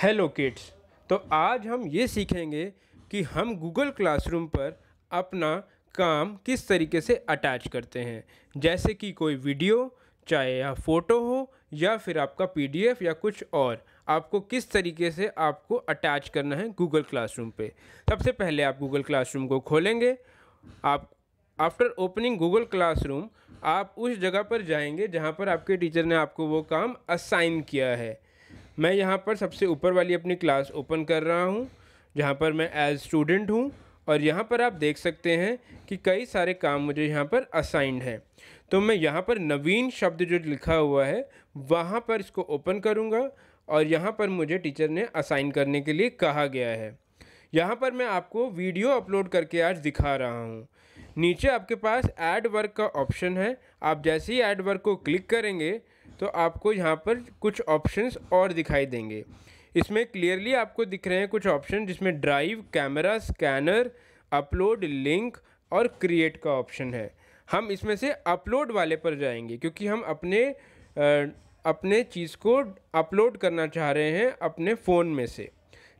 hello kids तो आज हम ये सीखेंगे कि हम गूगल क्लासरूम पर अपना काम किस तरीके से अटैच करते हैं जैसे कि कोई वीडियो चाहे या फ़ोटो हो या फिर आपका पीडीएफ या कुछ और आपको किस तरीके से आपको अटैच करना है गूगल क्लासरूम पे सबसे पहले आप गूगल क्लासरूम को खोलेंगे आप आफ्टर ओपनिंग गूगल क्लासरूम आप उस जगह पर जाएंगे जहाँ पर आपके टीचर ने आपको वो काम असाइन किया है मैं यहाँ पर सबसे ऊपर वाली अपनी क्लास ओपन कर रहा हूँ जहाँ पर मैं एज स्टूडेंट हूँ और यहाँ पर आप देख सकते हैं कि कई सारे काम मुझे यहाँ पर असाइंड हैं तो मैं यहाँ पर नवीन शब्द जो लिखा हुआ है वहाँ पर इसको ओपन करूँगा और यहाँ पर मुझे टीचर ने असाइन करने के लिए कहा गया है यहाँ पर मैं आपको वीडियो अपलोड करके आज दिखा रहा हूँ नीचे आपके पास एड वर्क का ऑप्शन है आप जैसे ही ऐड वर्क को क्लिक करेंगे तो आपको यहाँ पर कुछ ऑप्शंस और दिखाई देंगे इसमें क्लियरली आपको दिख रहे हैं कुछ ऑप्शन जिसमें drive camera scanner upload link और क्रिएट का ऑप्शन है हम इसमें से अपलोड वाले पर जाएंगे क्योंकि हम अपने आ, अपने चीज़ को अपलोड करना चाह रहे हैं अपने फ़ोन में से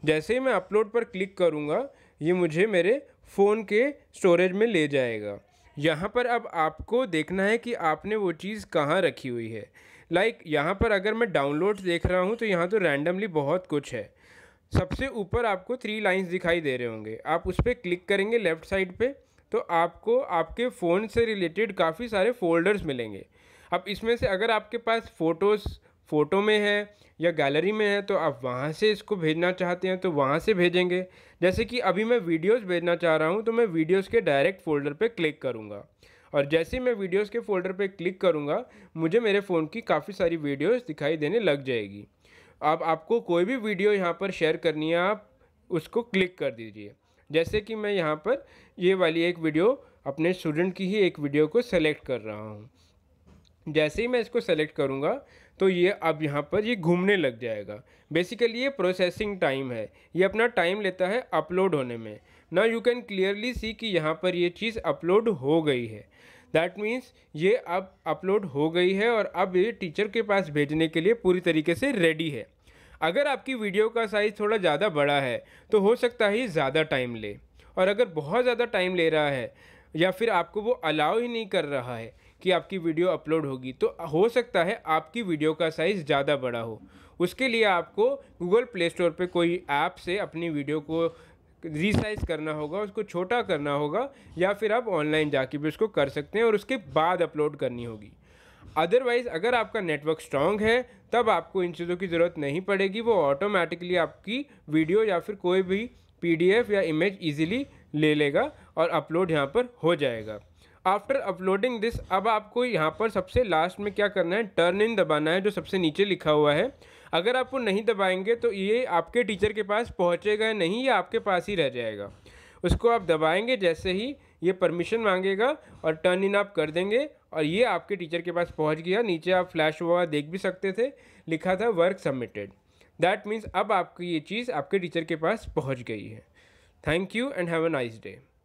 जैसे ही मैं अपलोड पर क्लिक करूँगा ये मुझे मेरे फ़ोन के स्टोरेज में ले जाएगा यहाँ पर अब आपको देखना है कि आपने वो चीज़ कहाँ रखी हुई है लाइक like, यहाँ पर अगर मैं डाउनलोड देख रहा हूँ तो यहाँ तो रैंडमली बहुत कुछ है सबसे ऊपर आपको थ्री लाइंस दिखाई दे रहे होंगे आप उस पर क्लिक करेंगे लेफ़्ट साइड पे तो आपको आपके फ़ोन से रिलेटेड काफ़ी सारे फोल्डर्स मिलेंगे अब इसमें से अगर आपके पास फ़ोटोज़ फ़ोटो में है या गैलरी में है तो आप वहाँ से इसको भेजना चाहते हैं तो वहाँ से भेजेंगे जैसे कि अभी मैं वीडियोस भेजना चाह रहा हूँ तो मैं वीडियोस के डायरेक्ट फोल्डर पे क्लिक करूँगा और जैसे ही मैं वीडियोस के फोल्डर पर क्लिक करूँगा मुझे मेरे फ़ोन की काफ़ी सारी वीडियोस दिखाई देने लग जाएगी अब आपको कोई भी वीडियो यहाँ पर शेयर करनी है आप उसको क्लिक कर दीजिए जैसे कि मैं यहाँ पर ये वाली एक वीडियो अपने स्टूडेंट की ही एक वीडियो को सेलेक्ट कर रहा हूँ जैसे ही मैं इसको सेलेक्ट करूँगा तो ये अब यहाँ पर ये घूमने लग जाएगा बेसिकली ये प्रोसेसिंग टाइम है ये अपना टाइम लेता है अपलोड होने में ना यू कैन क्लियरली सी कि यहाँ पर ये चीज़ अपलोड हो गई है दैट मीन्स ये अब अपलोड हो गई है और अब ये टीचर के पास भेजने के लिए पूरी तरीके से रेडी है अगर आपकी वीडियो का साइज़ थोड़ा ज़्यादा बड़ा है तो हो सकता है ज़्यादा टाइम ले और अगर बहुत ज़्यादा टाइम ले रहा है या फिर आपको वो अलाउ ही नहीं कर रहा है कि आपकी वीडियो अपलोड होगी तो हो सकता है आपकी वीडियो का साइज़ ज़्यादा बड़ा हो उसके लिए आपको गूगल प्ले स्टोर पर कोई ऐप से अपनी वीडियो को रिसाइज करना होगा उसको छोटा करना होगा या फिर आप ऑनलाइन जाके भी उसको कर सकते हैं और उसके बाद अपलोड करनी होगी अदरवाइज़ अगर आपका नेटवर्क स्ट्रॉन्ग है तब आपको इन चीज़ों की ज़रूरत नहीं पड़ेगी वो ऑटोमेटिकली आपकी वीडियो या फिर कोई भी पीडीएफ या इमेज इजीली ले लेगा और अपलोड यहाँ पर हो जाएगा आफ्टर अपलोडिंग दिस अब आपको यहाँ पर सबसे लास्ट में क्या करना है टर्न इन दबाना है जो सबसे नीचे लिखा हुआ है अगर आप वो नहीं दबाएंगे तो ये आपके टीचर के पास पहुँचेगा नहीं या आपके पास ही रह जाएगा उसको आप दबाएंगे जैसे ही ये परमिशन मांगेगा और टर्न इन आप कर देंगे और ये आपके टीचर के पास पहुँच गया नीचे आप फ्लैश हुआ देख भी सकते थे लिखा था वर्क सबमिटेड दैट मीन्स अब आपकी ये चीज़ आपके टीचर के पास पहुँच गई है thank you and have a nice day